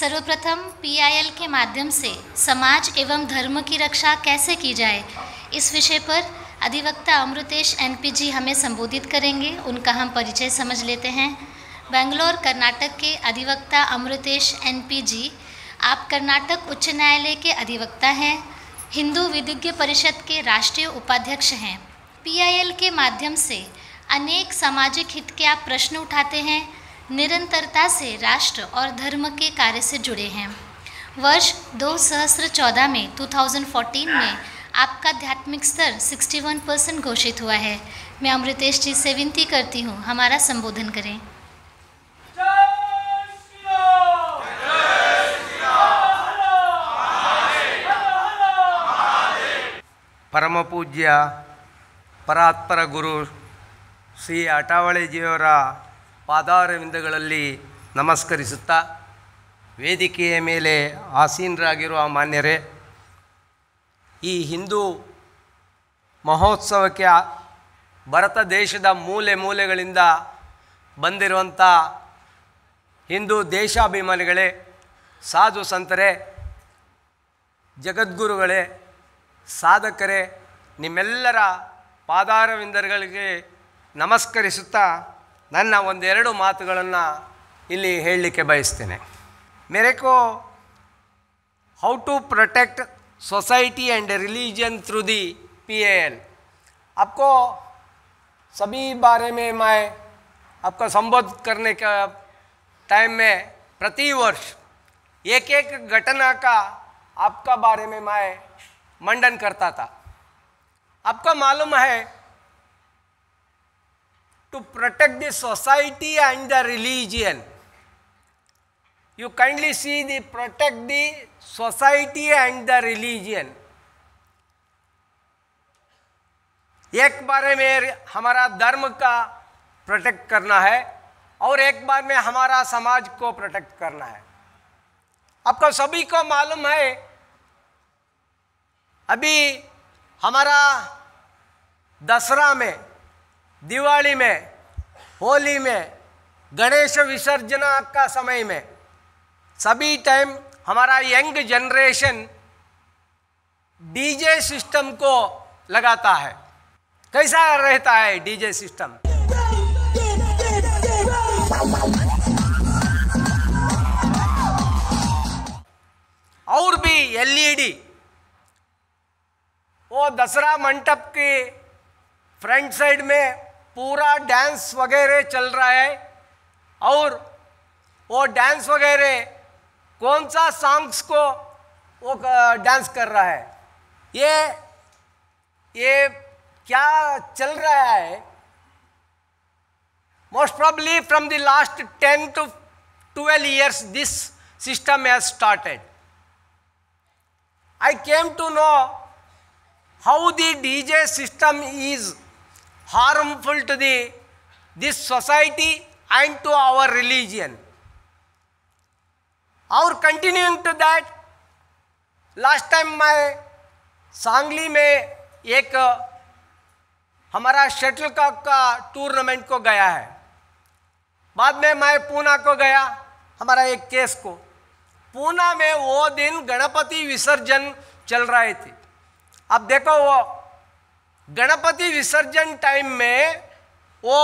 सर्वप्रथम पीआईएल के माध्यम से समाज एवं धर्म की रक्षा कैसे की जाए इस विषय पर अधिवक्ता अमृतेश एनपीजी हमें संबोधित करेंगे उनका हम परिचय समझ लेते हैं बेंगलोर कर्नाटक के अधिवक्ता अमृतेश एनपीजी आप कर्नाटक उच्च न्यायालय के अधिवक्ता हैं हिंदू विधिज्ञ परिषद के राष्ट्रीय उपाध्यक्ष हैं पीआईएल के माध्यम से अनेक सामाजिक हित के आप प्रश्न उठाते हैं निरंतरता से राष्ट्र और धर्म के कार्य से जुड़े हैं वर्ष दो सहस्र चौदह में 2014 में आपका आध्यात्मिक स्तर 61 परसेंट घोषित हुआ है मैं अमृतेश जी से विनती करती हूँ हमारा संबोधन करें ಪರಮ परात्पर गुरु श्री ಶ್ರೀ जी और ಪಾದಾರವಿಂದಗಳಲ್ಲಿ ನಮಸ್ಕರಿಸುತ್ತಾ ವೇದಿಕೆಯ ಮೇಲೆ ಆಸೀನರಾಗಿರುವ ಮಾನ್ಯರೇ ಈ ಹಿಂದೂ ಮಹೋತ್ಸವಕ್ಕೆ ಭರತ ದೇಶದ ಮೂಲೆ ಮೂಲೆಗಳಿಂದ ಬಂದಿರುವಂಥ ಹಿಂದೂ ದೇಶಾಭಿಮಾನಿಗಳೇ ಸಾಧು ಸಂತರೆ ಜಗದ್ಗುರುಗಳೇ ಸಾಧಕರೇ ನಿಮ್ಮೆಲ್ಲರ ಪಾದಾರವಿಂದರ್ಗಳಿಗೆ ನಮಸ್ಕರಿಸುತ್ತಾ ನನ್ನ ಒಂದೆರಡು ಮಾತುಗಳನ್ನು ಇಲ್ಲಿ ಹೇಳಲಿಕ್ಕೆ ಬಯಸ್ತೇನೆ ಮೇರೆಕೋ how to protect society and religion through the एल आपको सभी बारे में मैं आपको संबोधित करने का टाइम में प्रति वर्ष एक एक घटना का आपका बारे में मैं मंडन करता था आपका मालूम है to protect the society and the religion. You kindly see the protect the society and the religion. एक बारे में हमारा धर्म का प्रोटेक्ट करना है और एक बार में हमारा समाज को प्रोटेक्ट करना है आपको सभी को मालूम है अभी हमारा दसरा में दिवाली में होली में गणेश विसर्जन का समय में सभी टाइम हमारा यंग जनरेशन डीजे सिस्टम को लगाता है कैसा रहता है डीजे सिस्टम और भी एलईडी e वो दसरा मंडप के फ्रंट साइड में पूरा डांस वगैरह चल रहा है और वो डांस वगैरह कौन सा सॉन्ग्स को वो डांस कर रहा है ये ये क्या चल रहा है most probably from the last ten to twelve years this system has started I came to know how the DJ system is harmful to the this society and to our religion. our continuing to that last time मैं सांगली में एक हमारा shuttle Kock का tournament को गया है बाद में मैं पूना को गया हमारा एक केस को पूना में वो दिन गणपति विसर्जन चल रहे थे अब देखो वो गणपति विसर्जन टाइम में वो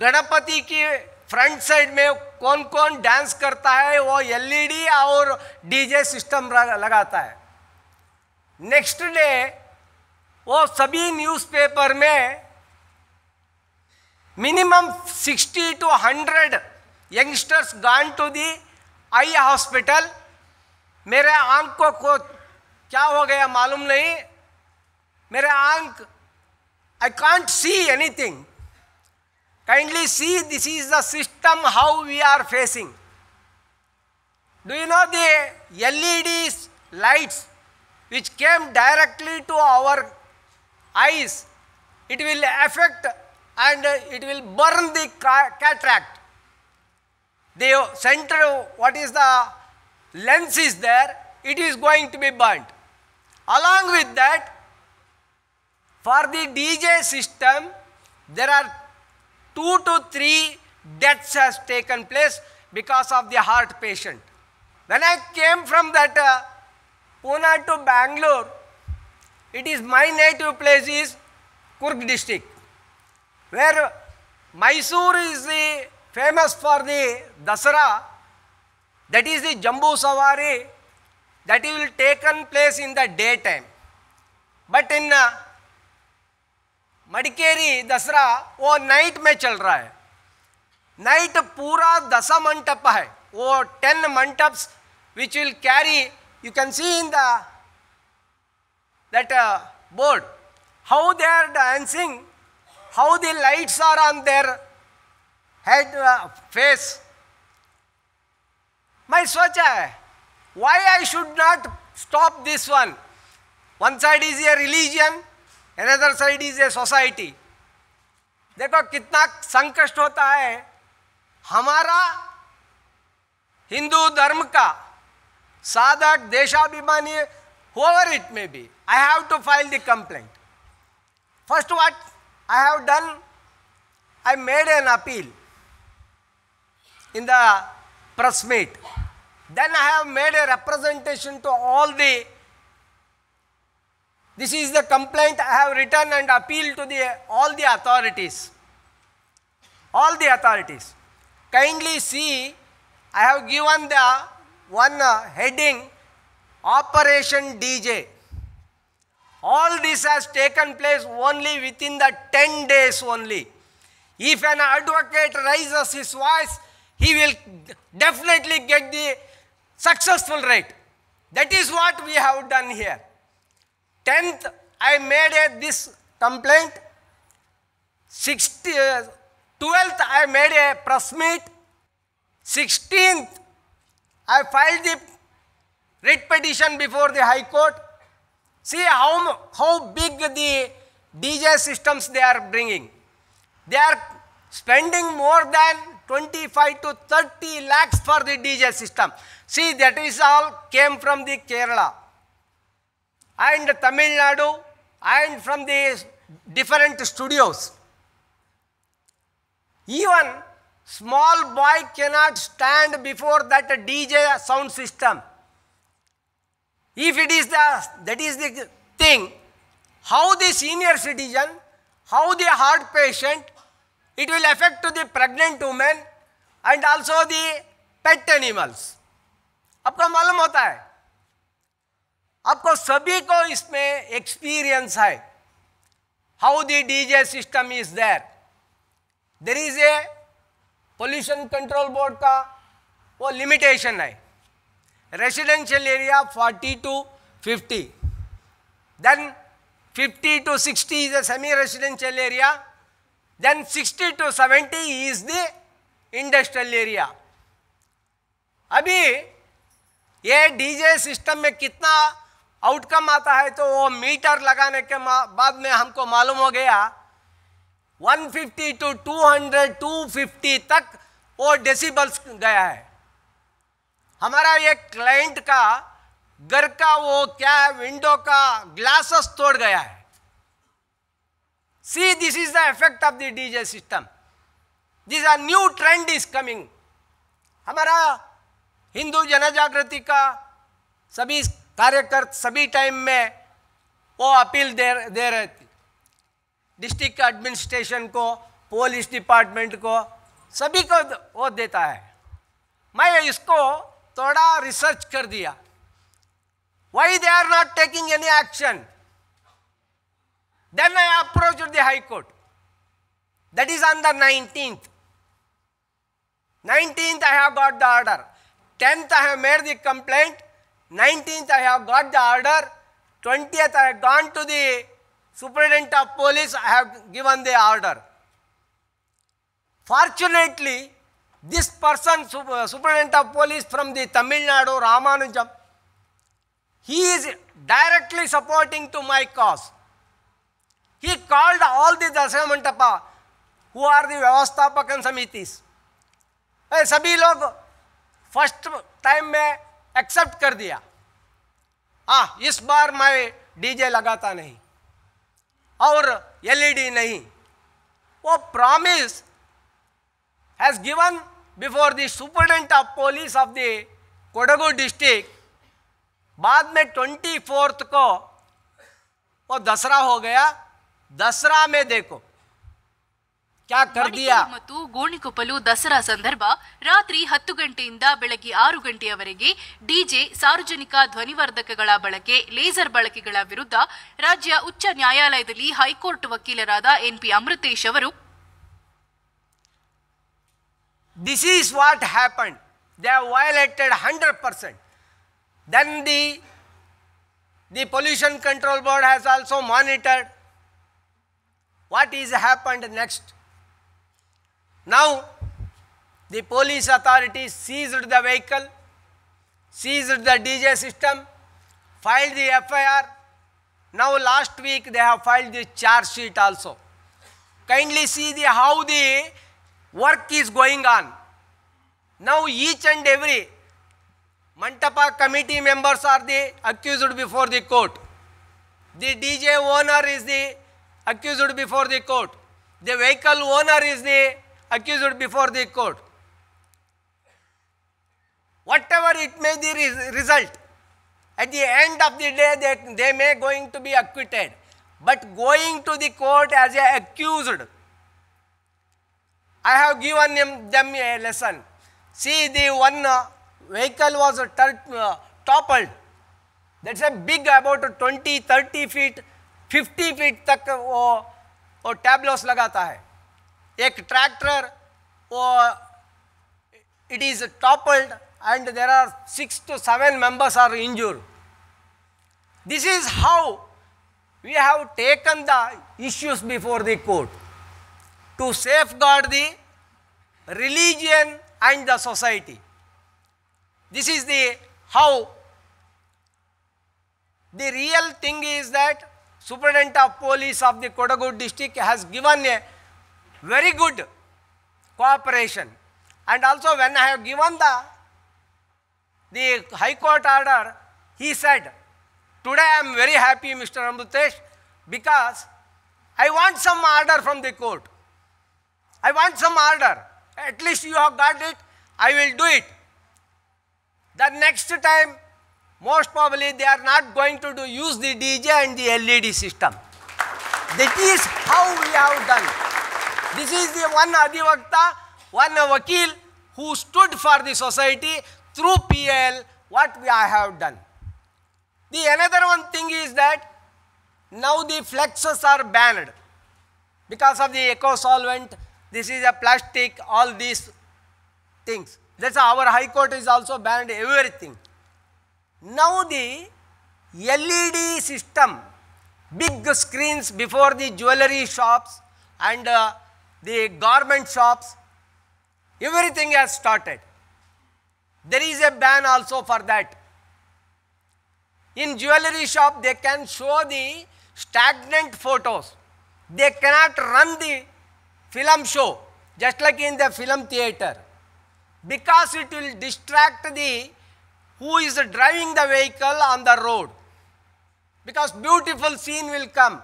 गणपति की फ्रंट साइड में कौन कौन डांस करता है वो एलईडी e और डीजे सिस्टम लगाता है नेक्स्ट डे वो सभी न्यूज़पेपर में minimum sixty to hundred youngsters gone to the eye hospital मेरे आंख को क्या हो गया मालूम नहीं मेरा आंख I can't see anything. Kindly see, this is the system how we are facing. Do you know the LEDS lights which came directly to our eyes? It will affect and it will burn the cataract. The center, what is the lens is there, it is going to be burnt. Along with that, for the DJ system, there are two to three deaths has taken place because of the heart patient. When I came from that uh, Pune to Bangalore, it is my native place is Kurg district, where Mysore is the famous for the Dasara, that is the Jambu Savari, that will taken place in the daytime. But in uh, Madikeri दसरा वो night में चल रहा है night पूरा दसा मंटप है वो टेन मंटप्स which will carry you can see in that board how they are dancing how the lights are on their head face मैं सोचा है why I should not stop this one one side is a religion another side is a society देखो कितना संकष्ट होता है हमारा हिंदू धर्म का साधक देशाभिमानी however it may be I have to file the complaint first what I have done I made an appeal in the press meet then I have made a representation to all the This is the complaint I have written and appealed to the, all the authorities. All the authorities. Kindly see, I have given the one uh, heading Operation DJ. All this has taken place only within the 10 days only. If an advocate raises his voice, he will definitely get the successful rate. That is what we have done here. 10th, I made a, this complaint. 60, uh, 12th, I made a press meet. 16th, I filed the writ petition before the High Court. See how, how big the DJ systems they are bringing. They are spending more than 25 to 30 lakhs for the DJ system. See, that is all came from the Kerala and Tamil Nadu and from the different studios. Even small boy cannot stand before that DJ sound system. If it is the, that is the thing, how the senior citizen, how the heart patient, it will affect to the pregnant woman and also the pet animals. आपको मालूम होता है आपको सभी को इसमें experience है how the DJ system is there there is a pollution control board का वो लिमिटेशन है residential area 40 to 50 then 50 to 60 is a semi residential area then 60 to 70 is the industrial area अभी ये डीजे सिस्टम में कितना outcome आता है तो वो मीटर लगाने के बाद में हमको मालूम हो गया 150 टू 200, 250 तक वो डेसिबल्स गया है हमारा एक क्लाइंट का घर का वो क्या है विंडो का ग्लासेस तोड़ गया है see this is the effect of the DJ system this a new trend is coming हमारा हिंदू जन जागृति का सभी कार्यकर्ता सभी टाइम में वो अपील दे दे रहे थे डिस्ट्रिक्ट एडमिनिस्ट्रेशन को पुलिस डिपार्टमेंट को सभी को वो देता है मैं इसको थोड़ा रिसर्च कर दिया why they are not taking any action then I approach the high court that is on the nineteenth nineteenth I have got the order tenth I have made the complaint 19th I have got the order, 20th I have gone to the superintendent of police, I have given the order. Fortunately, this person, superintendent of police from the Tamil Nadu, Ramanujam, he is directly supporting to my cause. He called all the Dasamantapa, who are the Vyavasthapakan Samitis. सभी लोग first time में accept कर दिया आ हाँ, इस बार मैं DJ लगाता नहीं और एलईडी नहीं वो promise has given before the superintendent of police of the Kodagu district बाद में ट्वेंटी फोर्थ को वो दसरा हो गया दसरा में देखो ಕ್ಯಾ ಮತ್ತು ಗೋಣಿಕೊಪ್ಪಲು ದಸರಾ ಸಂದರ್ಭ ರಾತ್ರಿ ಹತ್ತು ಗಂಟೆಯಿಂದ ಬೆಳಗ್ಗೆ ಆರು ಗಂಟೆಯವರೆಗೆ ಡಿಜೆ ಸಾರ್ವಜನಿಕ ಧ್ವನಿವರ್ಧಕಗಳ ಬಳಕೆ ಲೇಸರ್ ಬಳಕೆಗಳ ವಿರುದ್ಧ ರಾಜ್ಯ ಉಚ್ಚ ನ್ಯಾಯಾಲಯದಲ್ಲಿ ಹೈಕೋರ್ಟ್ ವಕೀಲರಾದ ಎನ್ಪಿ ಅಮೃತೇಶ್ ಅವರು this is what happen they violated hundred percent then the the pollution control board has also monitored what is happened next Now, the police authority seized the vehicle, seized the DJ system, filed the FIR. Now, last week they have filed the charge sheet also. Kindly see the, how the work is going on. Now, each and every Mantapa committee members are the accused before the court. The DJ owner is the accused before the court. The vehicle owner is the accused before the court. Whatever it may be the result, at the end of the day they, they may going to be acquitted. But going to the court as a accused, I have given them them a lesson. See the one uh, vehicle was uh, toppled. That's a big about 20, 30 feet, 50 feet Tak वो वो टैबलोस lagata hai a tractor it is toppled and there are 6 to 7 members are injured. This is how we have taken the issues before the court to safeguard the religion and the society. This is the how the real thing is that Superintendent of Police of the Kodagu district has given a very good cooperation. And also when I have given the, the High Court order, he said, today I am very happy Mr. Amrutesh because I want some order from the court. I want some order. At least you have got it. I will do it. The next time, most probably they are not going to do, use the DJ and the LED system. that is how we have done. This is the one Adivakta, one Vakil who stood for the society through PL, what we, I have done. The another one thing is that now the flexes are banned because of the eco solvent, this is a plastic, all these things. That's our High Court is also banned everything. Now the LED system, big screens before the jewelry shops and uh, the garment shops, everything has started. There is a ban also for that. In jewelry shop, they can show the stagnant photos. They cannot run the film show, just like in the film theater, because it will distract the who is driving the vehicle on the road. Because beautiful scene will come.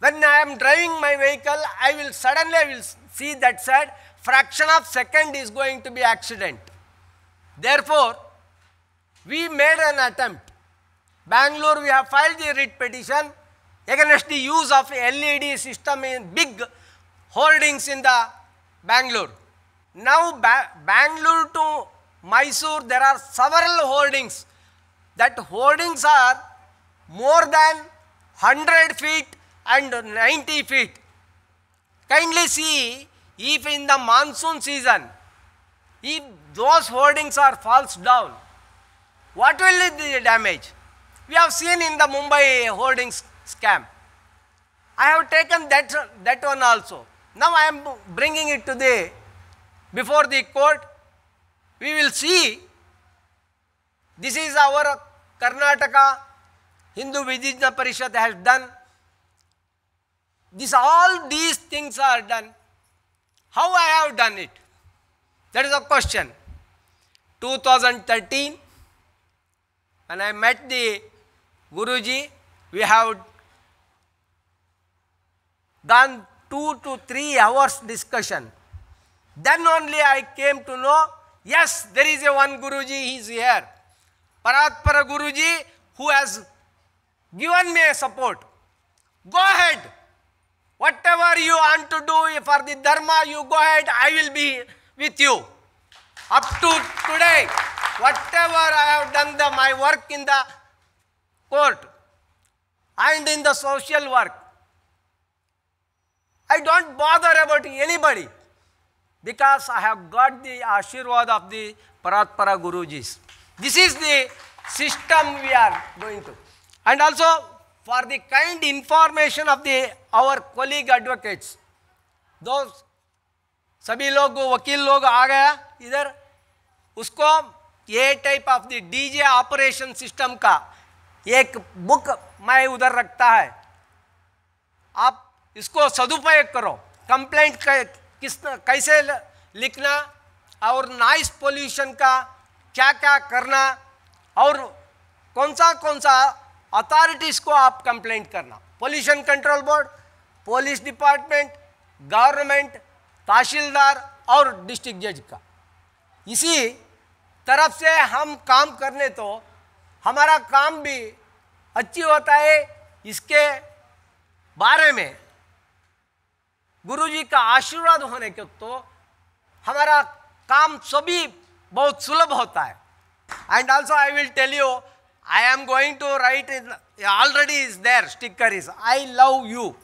When I am driving my vehicle, I will suddenly I will see that side, fraction of second is going to be accident. Therefore, we made an attempt. Bangalore, we have filed the writ petition against the use of LED system in big holdings in the Bangalore. Now, ba Bangalore to Mysore, there are several holdings. That holdings are more than 100 feet and 90 feet. Kindly see if in the monsoon season, if those hoardings are falls down, what will be the damage? We have seen in the Mumbai hoardings scam. I have taken that, that one also. Now I am bringing it to the, before the court. We will see, this is our Karnataka Hindu Vijijna Parishad has done this, all these things are done. How I have done it? That is a question. 2013, when I met the Guruji, we have done two to three hours discussion. Then only I came to know, yes, there is a one Guruji, he is here. Paratpara Guruji who has given me support. Go ahead want to do for the Dharma, you go ahead, I will be with you. Up to today, whatever I have done, the, my work in the court and in the social work, I don't bother about anybody because I have got the ashirwad of the Paratpara Gurujis. This is the system we are going to. And also for the kind information of the our colleague advocates, दो सभी लोग वकील लोग आ गया इधर उसको ये type of the DJ operation system का एक बुक मैं उधर रखता है आप इसको सदुपयोग करो कंप्लेंट किस कैसे लिखना और नॉइस पोल्यूशन का क्या क्या करना और कौन सा कौन सा अथॉरिटीज़ को आप कंप्लेंट करना pollution control board police department government tehsildar और डिस्ट्रिक्ट जज का इसी तरफ से हम काम करने तो हमारा काम भी अच्छी होता है इसके बारे में गुरुजी का आशीर्वाद होने के तो हमारा काम सभी बहुत सुलभ होता है and also I will tell you I am going to write already is there sticker is I love you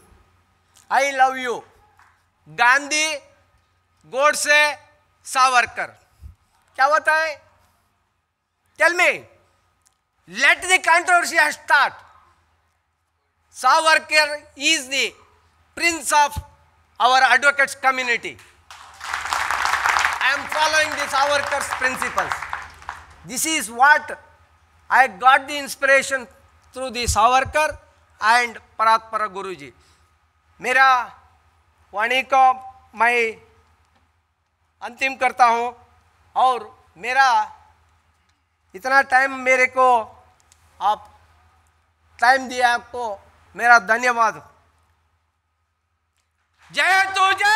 I love you Gandhi Godse Savarkar क्या होता है tell me let the controversy start Savarkar is the prince of our advocates community I am following the Savarkar principle this is what I got the inspiration through the Savarkar and Paratpar Guruji मेरा वाणी को मैं अंतिम करता हूँ और मेरा इतना टाइम मेरे को आप टाइम दिया आपको मेरा धन्यवाद जय तू जय